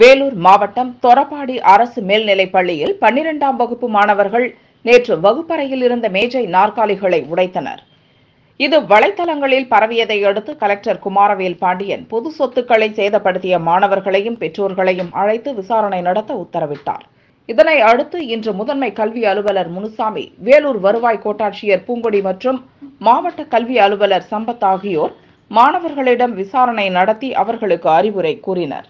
வேலூர் மாவட்டம் தொரப்பாடி அரசு மேல்நிலைப்பள்ளியில் பள்ளியில் பன்னிரெண்டாம் வகுப்பு மாணவர்கள் நேற்று வகுப்பறையில் இருந்த மேஜை நாற்காலிகளை உடைத்தனர் இது வலைத்தளங்களில் பரவியதை அடுத்து கலெக்டர் குமாரவேல் பாண்டியன் பொது சொத்துக்களை சேதப்படுத்திய மாணவர்களையும் பெற்றோர்களையும் அழைத்து விசாரணை நடத்த உத்தரவிட்டார் இதனை அடுத்து இன்று முதன்மை கல்வி அலுவலர் முனுசாமி வேலூர் வருவாய் கோட்டாட்சியர் பூங்கொடி மற்றும் மாவட்ட கல்வி அலுவலர் சம்பத் ஆகியோர் மாணவர்களிடம் விசாரணை நடத்தி அவர்களுக்கு அறிவுரை கூறினர்